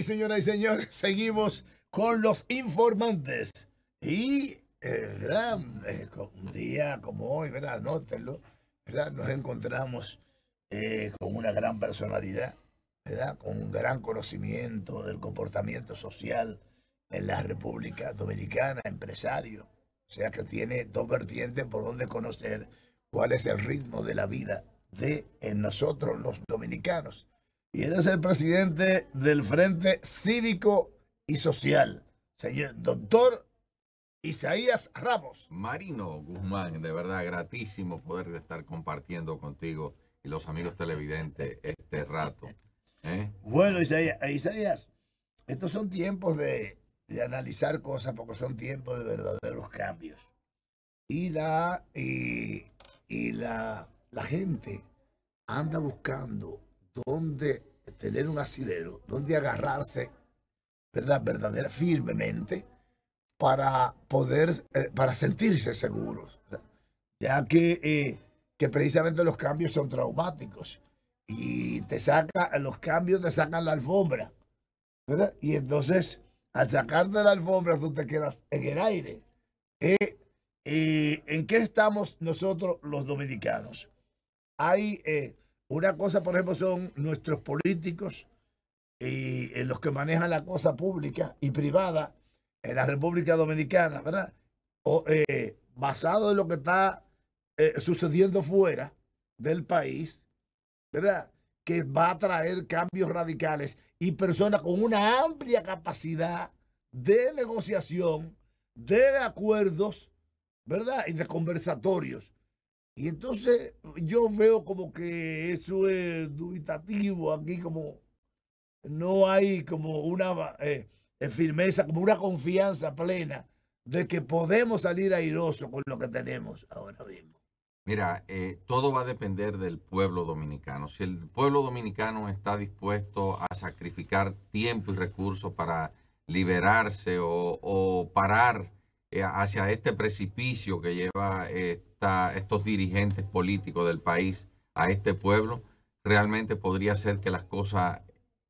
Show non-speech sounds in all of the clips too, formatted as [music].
señora señoras y señores, seguimos con los informantes. Y, eh, un día como hoy, ¿verdad? Anótenlo, ¿verdad? Nos encontramos eh, con una gran personalidad, ¿verdad? Con un gran conocimiento del comportamiento social en la República Dominicana, empresario. O sea que tiene dos vertientes por donde conocer cuál es el ritmo de la vida de en nosotros los dominicanos y eres el presidente del Frente Cívico y Social. Señor doctor Isaías Ramos. Marino Guzmán, de verdad, gratísimo poder estar compartiendo contigo y los amigos televidentes este rato. ¿eh? Bueno, Isaías, estos son tiempos de, analizar cosas porque son tiempos de verdaderos cambios. Y la, la, la gente anda buscando donde tener un asidero, donde agarrarse, ¿verdad? Verdadera, firmemente, para poder, eh, para sentirse seguros, ya que, eh, que precisamente los cambios son traumáticos y te saca, los cambios te sacan la alfombra, ¿verdad? Y entonces, al sacarte la alfombra, tú te quedas en el aire. Eh, ¿En qué estamos nosotros los dominicanos? Hay una cosa, por ejemplo, son nuestros políticos y eh, los que manejan la cosa pública y privada en la República Dominicana, ¿verdad? O, eh, basado en lo que está eh, sucediendo fuera del país, ¿verdad? Que va a traer cambios radicales y personas con una amplia capacidad de negociación, de acuerdos, ¿verdad? Y de conversatorios. Y entonces yo veo como que eso es dubitativo aquí, como no hay como una eh, eh, firmeza, como una confianza plena de que podemos salir airoso con lo que tenemos ahora mismo. Mira, eh, todo va a depender del pueblo dominicano. Si el pueblo dominicano está dispuesto a sacrificar tiempo y recursos para liberarse o parar eh, hacia este precipicio que lleva estos dirigentes políticos del país a este pueblo, realmente podría ser que las cosas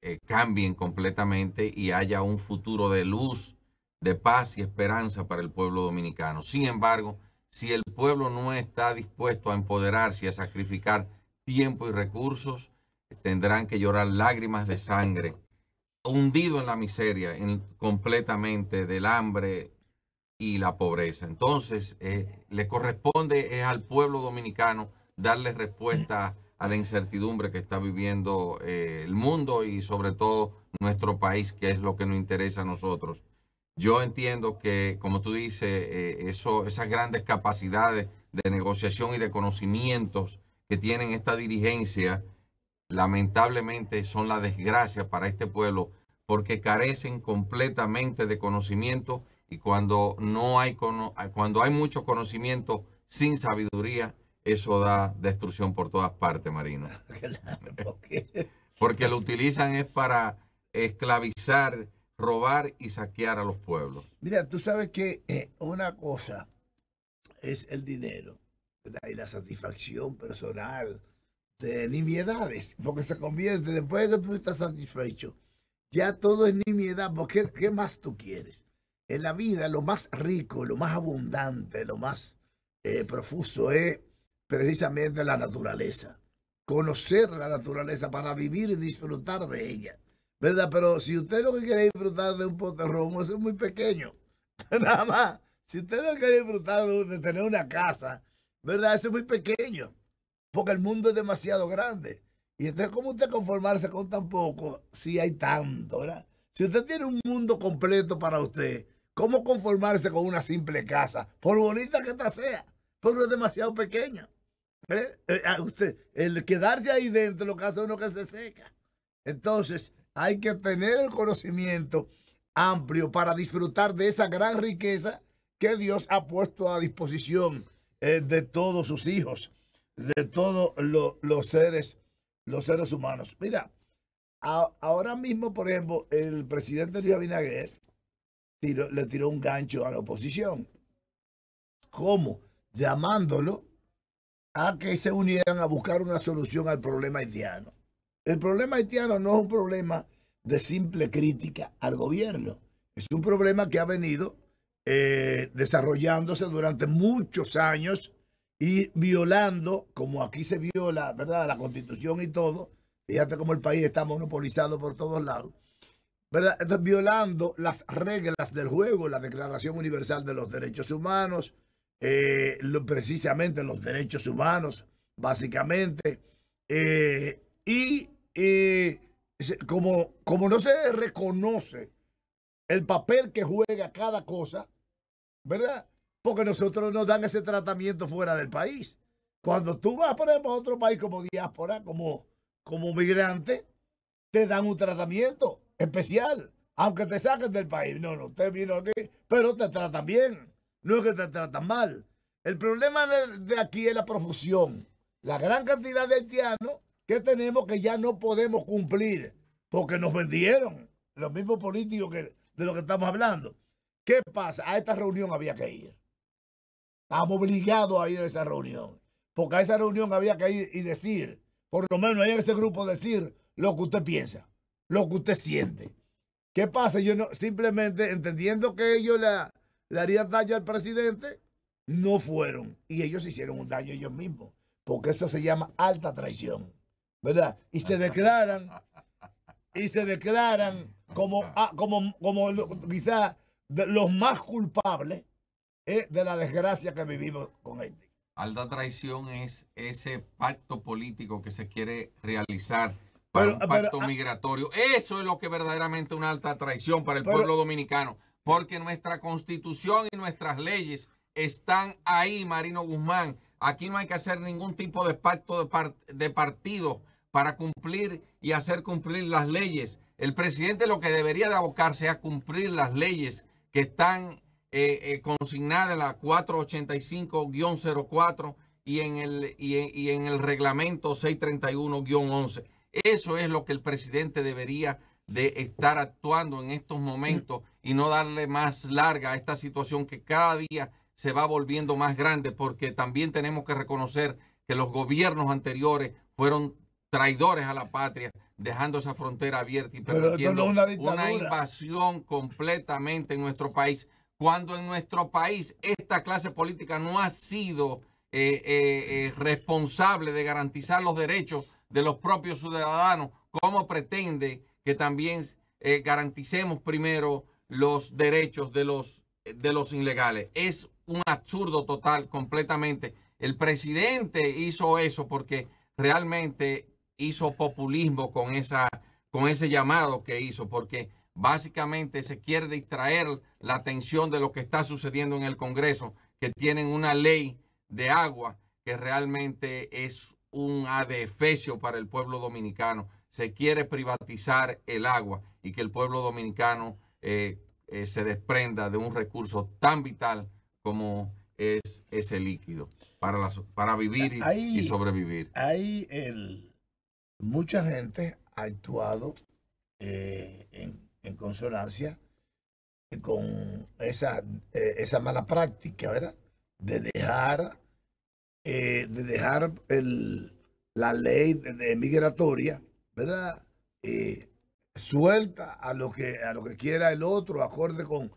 eh, cambien completamente y haya un futuro de luz, de paz y esperanza para el pueblo dominicano. Sin embargo, si el pueblo no está dispuesto a empoderarse y a sacrificar tiempo y recursos, tendrán que llorar lágrimas de sangre, hundido en la miseria, en, completamente del hambre, y la pobreza. Entonces, eh, le corresponde es al pueblo dominicano darle respuesta a la incertidumbre que está viviendo eh, el mundo y sobre todo nuestro país, que es lo que nos interesa a nosotros. Yo entiendo que, como tú dices, eh, eso, esas grandes capacidades de negociación y de conocimientos que tienen esta dirigencia, lamentablemente son la desgracia para este pueblo, porque carecen completamente de conocimiento y cuando no hay, cuando hay mucho conocimiento sin sabiduría, eso da destrucción por todas partes, Marino. Porque... [laughs] porque lo utilizan es para esclavizar, robar y saquear a los pueblos. Mira, tú sabes que eh, una cosa es el dinero y la satisfacción personal de nimiedades, porque se convierte, después de que tú estás satisfecho, ya todo es nimiedad, porque ¿qué más tú quieres? en la vida lo más rico, lo más abundante, lo más eh, profuso es precisamente la naturaleza. Conocer la naturaleza para vivir y disfrutar de ella. ¿Verdad? Pero si usted lo que quiere disfrutar de un romo, eso es muy pequeño. [laughs] Nada más. Si usted no quiere disfrutar de, tener una casa, ¿verdad? Eso es muy pequeño. Porque el mundo es demasiado grande. Y entonces, ¿cómo usted conformarse con tan poco si hay tanto, ¿verdad? Si usted tiene un mundo completo para usted, ¿Cómo conformarse con una simple casa? Por bonita que esta sea, pero es demasiado pequeña. ¿Eh? eh ah, usted, el quedarse ahí dentro lo que hace uno que se seca. Entonces, hay que tener el conocimiento amplio para disfrutar de esa gran riqueza que Dios ha puesto a disposición eh, de todos sus hijos, de todos los seres, los seres humanos. Mira, ahora mismo, por ejemplo, el presidente Luis Abinaguer le tiró un gancho a la oposición. ¿Cómo? Llamándolo a que se unieran a buscar una solución al problema haitiano. El problema haitiano no es un problema de simple crítica al gobierno. Es un problema que ha venido eh, desarrollándose durante muchos años y violando, como aquí se viola, ¿verdad?, la constitución y todo. Fíjate cómo el país está monopolizado por todos lados. ¿verdad? violando las reglas del juego, la Declaración Universal de los Derechos Humanos, eh, precisamente los derechos humanos, básicamente. Eh, y eh, como, como no se reconoce el papel que juega cada cosa, ¿verdad? Porque nosotros nos dan ese tratamiento fuera del país. Cuando tú vas, por ejemplo, a otro país como diáspora, como, como migrante, te dan un tratamiento especial, aunque te saquen del país. No, no, usted vino aquí, pero te tratan bien, no es que te tratan mal. El problema de aquí es la profusión, la gran cantidad de haitianos que tenemos que ya no podemos cumplir porque nos vendieron los mismos políticos de los que estamos hablando. ¿Qué pasa? A esta reunión había que ir. Estamos obligados a ir a esa reunión. Porque a esa reunión había que ir y decir, por lo menos en ese grupo decir lo que usted piensa lo que usted siente. ¿Qué pasa? Yo no, simplemente entendiendo que ellos le harían daño al presidente, no fueron. Y ellos hicieron un daño ellos mismos. Porque eso se llama alta traición. ¿Verdad? Y se declaran, y se declaran como, ah, como, quizás los más culpables eh, de la desgracia que vivimos con este. Alta traición es ese pacto político que se quiere realizar para un pacto ah. migratorio. Eso es lo que verdaderamente una alta traición para el pueblo dominicano, porque nuestra constitución y nuestras leyes están ahí, Marino Guzmán. Aquí no hay que hacer ningún tipo de pacto de, par de partido para cumplir y hacer cumplir las leyes. El presidente lo que debería de abocarse es a cumplir las leyes que están eh, eh, consignadas en la 485-04 y, en el, y, y en el reglamento 631-11. Eso es lo que el presidente debería de estar actuando en estos momentos y no darle más larga a esta situación que cada día se va volviendo más grande, porque también tenemos que reconocer que los gobiernos anteriores fueron traidores a la patria, dejando esa frontera abierta y permitiendo una, invasión completamente en nuestro país, cuando en nuestro país esta clase política no ha sido eh, eh, eh, responsable de garantizar los derechos de los propios ciudadanos, cómo pretende que también eh, garanticemos primero los derechos de los, de los ilegales. Es un absurdo total, completamente. El presidente hizo eso porque realmente hizo populismo con, esa, con ese llamado que hizo, porque básicamente se quiere distraer la atención de lo que está sucediendo en el Congreso, que tienen una ley de agua que realmente es un adefesio para el pueblo dominicano. Se quiere privatizar el agua y que el pueblo dominicano eh, eh, se desprenda de un recurso tan vital como es ese líquido para, para vivir y, sobrevivir. ahí mucha gente ha actuado eh, en, consonancia con esa, esa mala práctica, ¿verdad? De dejar eh, de dejar el, la ley de, migratoria, ¿verdad? Eh, suelta a lo, que, a lo que quiera el otro, acorde con,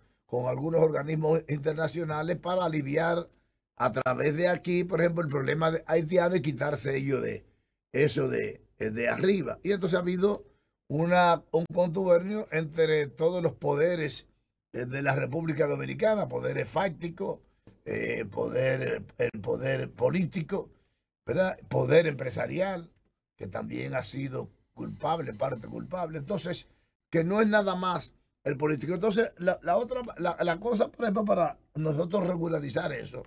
algunos organismos internacionales para aliviar a través de aquí, por ejemplo, el problema de haitiano y quitarse ellos de eso de, de arriba. Y entonces ha habido una, un contubernio entre todos los poderes eh, de la República Dominicana, poderes fácticos, eh, poder, el poder político, ¿verdad? poder empresarial, que también ha sido culpable, parte culpable. Entonces, que no es nada más el político. Entonces, la, otra, la, cosa para, para nosotros regularizar eso,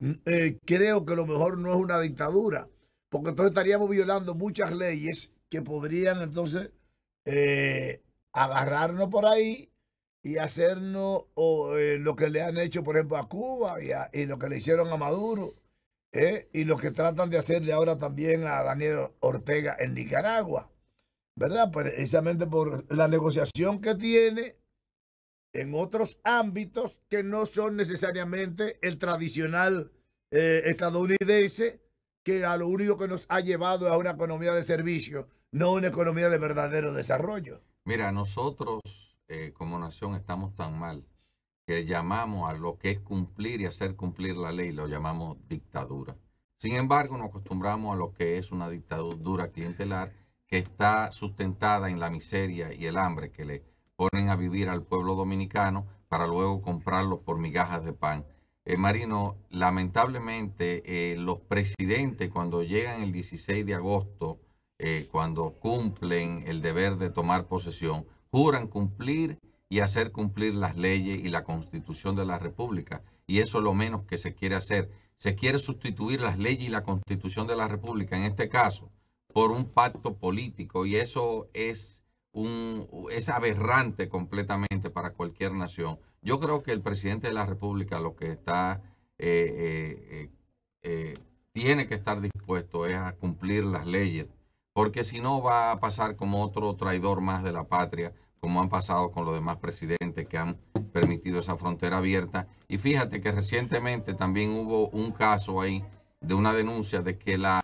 mm, eh, creo que lo mejor no es una dictadura, porque entonces estaríamos violando muchas leyes que podrían entonces eh, agarrarnos por ahí y hacernos o, eh, lo que le han hecho, por ejemplo, a Cuba y, lo que le hicieron a Maduro ¿eh? y lo que tratan de hacerle ahora también a Daniel Ortega en Nicaragua, ¿verdad? Precisamente por la negociación que tiene en otros ámbitos que no son necesariamente el tradicional eh, estadounidense, que a lo único que nos ha llevado a una economía de servicio, no una economía de verdadero desarrollo. Mira, nosotros eh, como nación estamos tan mal que llamamos a lo que es cumplir y hacer cumplir la ley, lo llamamos dictadura. Sin embargo, nos acostumbramos a lo que es una dictadura clientelar que está sustentada en la miseria y el hambre que le ponen a vivir al pueblo dominicano para luego comprarlo por migajas de pan. Eh, Marino, lamentablemente eh, los presidentes cuando llegan el 16 de agosto, cuando cumplen el deber de tomar posesión, juran cumplir y hacer cumplir las leyes y la constitución de la República. Y eso es lo menos que se quiere hacer. Se quiere sustituir las leyes y la constitución de la República, en este caso, por un pacto político. Y eso es, un, es aberrante completamente para cualquier nación. Yo creo que el presidente de la República lo que está, eh, eh, eh, tiene que estar dispuesto es a cumplir las leyes porque si no va a pasar como otro traidor más de la patria, como han pasado con los demás presidentes que han permitido esa frontera abierta. Y fíjate que recientemente también hubo un caso ahí de una denuncia de que la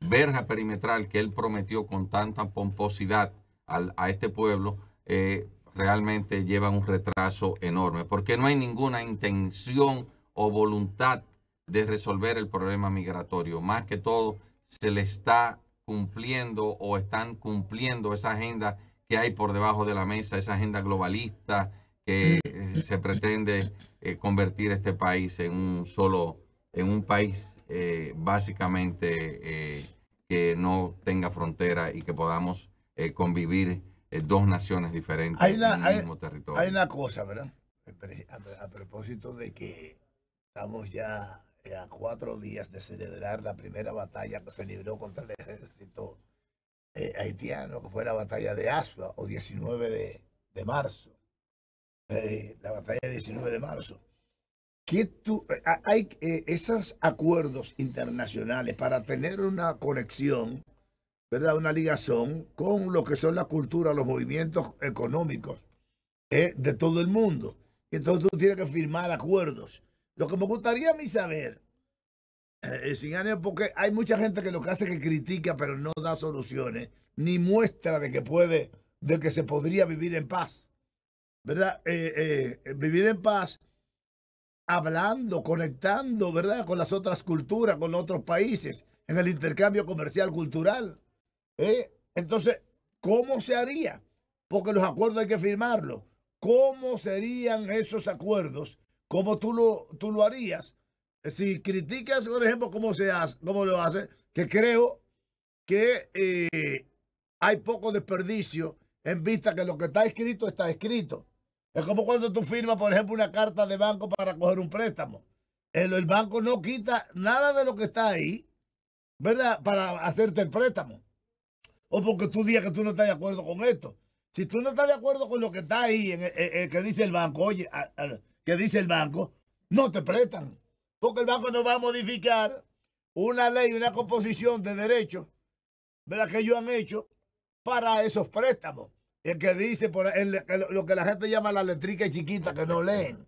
verja perimetral que él prometió con tanta pomposidad a este pueblo eh, realmente lleva un retraso enorme, porque no hay ninguna intención o voluntad de resolver el problema migratorio. Más que todo, se le está cumpliendo o están cumpliendo esa agenda que hay por debajo de la mesa, esa agenda globalista que mm. eh, se pretende eh, convertir este país en un solo, en un país eh, básicamente que no tenga frontera y que podamos convivir dos naciones diferentes en el mismo territorio. Hay una cosa, ¿verdad? a propósito de que estamos ya a cuatro días de celebrar la primera batalla que se libró contra el ejército eh, haitiano, que fue la batalla de Asua, o 19 de, de marzo. Eh, la batalla de 19 de marzo. que tú, eh, hay esos acuerdos internacionales para tener una conexión, ¿verdad? una ligazón con lo que son la cultura, los movimientos económicos de todo el mundo. Entonces tú tienes que firmar acuerdos. Lo que me gustaría a mí saber, eh, eh, sin ánimo, porque hay mucha gente que lo que hace es que critica, pero no da soluciones, ni muestra de que puede, de que se podría vivir en paz. ¿Verdad? Eh, vivir en paz hablando, conectando, ¿verdad? Con las otras culturas, con otros países, en el intercambio comercial cultural. Entonces, ¿cómo se haría? Porque los acuerdos hay que firmarlos. ¿Cómo serían esos acuerdos? cómo tú lo, tú lo harías. Eh, si criticas, por ejemplo, cómo se hace, lo hace, que creo que eh, hay poco desperdicio en vista que lo que está escrito está escrito. Es como cuando tú firmas, por ejemplo, una carta de banco para coger un préstamo. El, banco no quita nada de lo que está ahí, ¿verdad? Para hacerte el préstamo. O porque tú digas que tú no estás de acuerdo con esto. Si tú no estás de acuerdo con lo que está ahí, en, el, eh, que dice el banco, oye, a, que dice el banco, no te prestan. Porque el banco no va a modificar una ley, una composición de derechos, ¿verdad? Que ellos han hecho para esos préstamos. El que dice por lo que la gente llama la letrica chiquita que no leen.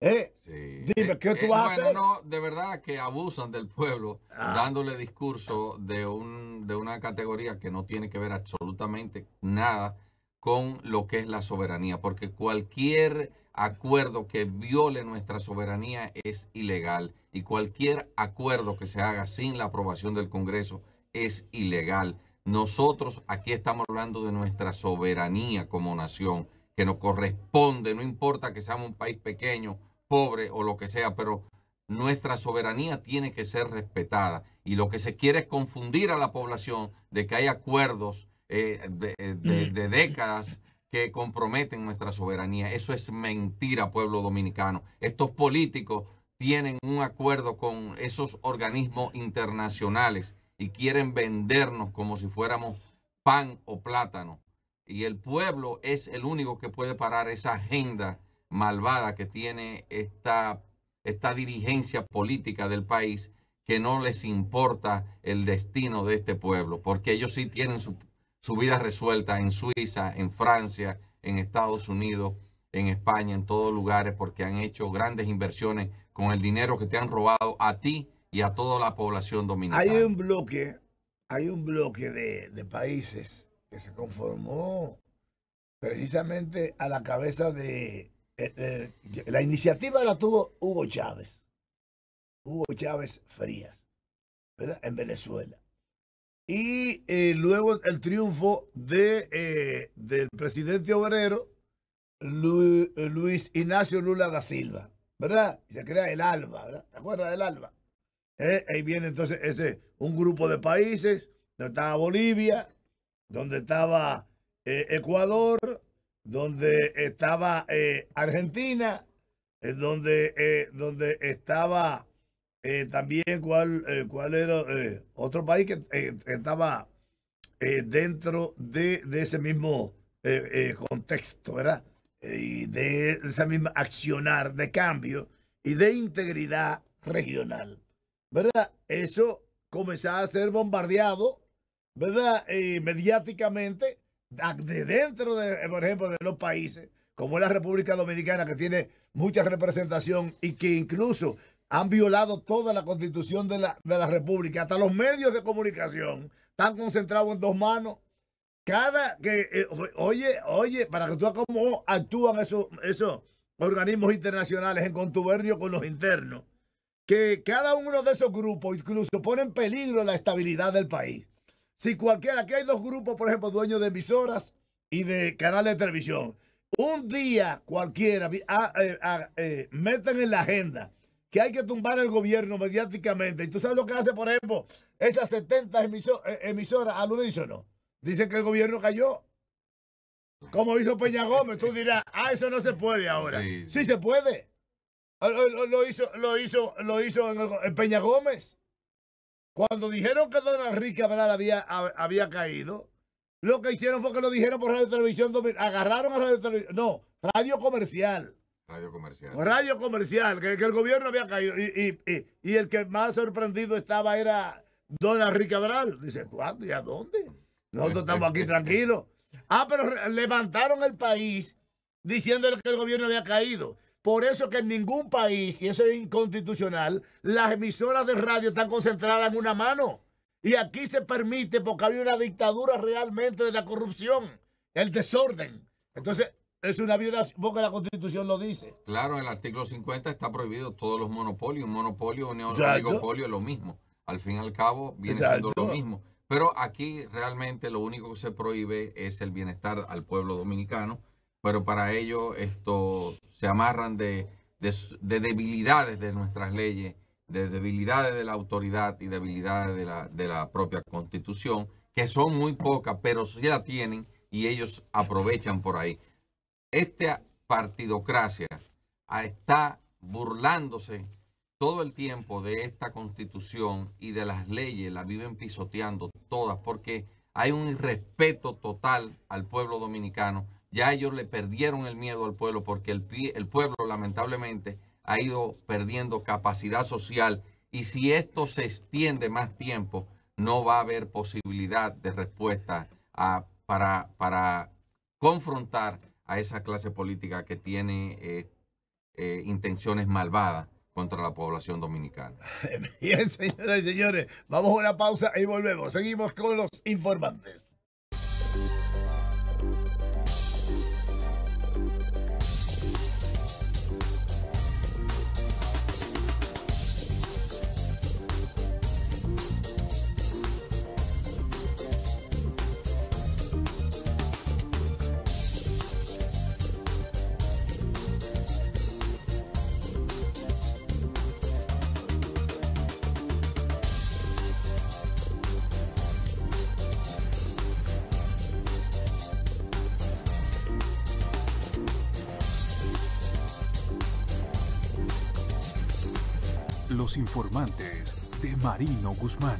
¿eh? Dime, eh, ¿qué tú eh, haces? de verdad que abusan del pueblo ah. dándole discurso de una categoría que no tiene que ver absolutamente nada con lo que es la soberanía, porque cualquier acuerdo que viole nuestra soberanía es ilegal y cualquier acuerdo que se haga sin la aprobación del Congreso es ilegal. Nosotros aquí estamos hablando de nuestra soberanía como nación, que nos corresponde, no importa que seamos un país pequeño, pobre o lo que sea, pero nuestra soberanía tiene que ser respetada. Y lo que se quiere es confundir a la población de que hay acuerdos eh, eh, mm. de décadas que comprometen nuestra soberanía. Eso es mentira, pueblo dominicano. Estos políticos tienen un acuerdo con esos organismos internacionales y quieren vendernos como si fuéramos pan o plátano. Y el pueblo es el único que puede parar esa agenda malvada que tiene esta, esta dirigencia política del país que no les importa el destino de este pueblo, porque ellos sí tienen su su vida resuelta en Suiza, en Francia, en Estados Unidos, en España, en todos lugares, porque han hecho grandes inversiones con el dinero que te han robado a ti y a toda la población dominicana. Hay un bloque, hay un bloque de, países que se conformó precisamente a la cabeza de, de, eh, eh, la iniciativa la tuvo Hugo Chávez, Hugo Chávez Frías, ¿verdad? En Venezuela y eh, luego el triunfo de, eh, del presidente obrero eh, Luis Ignacio Lula da Silva, ¿verdad? se crea el ALBA, ¿verdad? ¿Te acuerdas del ALBA? ahí viene entonces ese, un grupo de países, donde estaba Bolivia, donde estaba Ecuador, donde estaba Argentina, donde, donde estaba eh, también cuál, eh, cuál era eh, otro país que estaba dentro de, ese mismo contexto, ¿verdad? y de esa misma accionar de cambio y de integridad regional, ¿verdad? Eso comenzaba a ser bombardeado, ¿verdad? mediáticamente de dentro, de, por ejemplo, de los países, como la República Dominicana, que tiene mucha representación y que incluso han violado toda la constitución de la, República. Hasta los medios de comunicación están concentrados en dos manos. Cada que, eh, oye, oye, para que tú veas cómo actúan esos, esos organismos internacionales en contubernio con los internos, que cada uno de esos grupos incluso pone en peligro la estabilidad del país. Si cualquiera, aquí hay dos grupos, por ejemplo, dueños de emisoras y de canales de televisión. Un día cualquiera a, ah, eh, ah, eh, meten en la agenda que hay que tumbar el gobierno mediáticamente. ¿Y tú sabes lo que hace, por ejemplo, esas 70 eh, emisoras al no? Dicen que el gobierno cayó. Como hizo Peña Gómez, tú dirás, ah, eso no se puede ahora. Sí, se puede. Lo, hizo, lo hizo, lo hizo en, Peña Gómez. Cuando dijeron que Don Enrique Abral había, había caído, lo que hicieron fue que lo dijeron por Radio Televisión Agarraron a Radio Televisión. No, Radio Comercial. Radio Comercial. Radio Comercial, que, el gobierno había caído. Y, el que más sorprendido estaba era don Enrique Abral. Dice, ¿cuándo y a dónde? Nosotros estamos aquí [laughs] tranquilos. Ah, pero levantaron el país diciéndole que el gobierno había caído. Por eso que en ningún país, y eso es inconstitucional, las emisoras de radio están concentradas en una mano. Y aquí se permite porque hay una dictadura realmente de la corrupción, el desorden. Entonces, es una violación, porque la Constitución lo dice. Claro, en el artículo 50 está prohibido todos los monopolios. Un monopolio, un oligopolio es lo mismo. Al fin y al cabo, viene siendo lo mismo. Pero aquí realmente lo único que se prohíbe es el bienestar al pueblo dominicano. Pero para ello esto se amarran de, debilidades de nuestras leyes, de debilidades de la autoridad y debilidades de la, de la propia constitución, que son muy pocas, pero ya la tienen y ellos aprovechan por ahí esta partidocracia está burlándose todo el tiempo de esta constitución y de las leyes, la viven pisoteando todas porque hay un irrespeto total al pueblo dominicano. Ya ellos le perdieron el miedo al pueblo porque el, pueblo lamentablemente ha ido perdiendo capacidad social y si esto se extiende más tiempo, no va a haber posibilidad de respuesta para confrontar a esa clase política que tiene eh, eh, intenciones malvadas contra la población dominicana. [laughs] Bien, señoras y señores, vamos a una pausa y volvemos. Seguimos con los informantes. informantes de Marino Guzmán.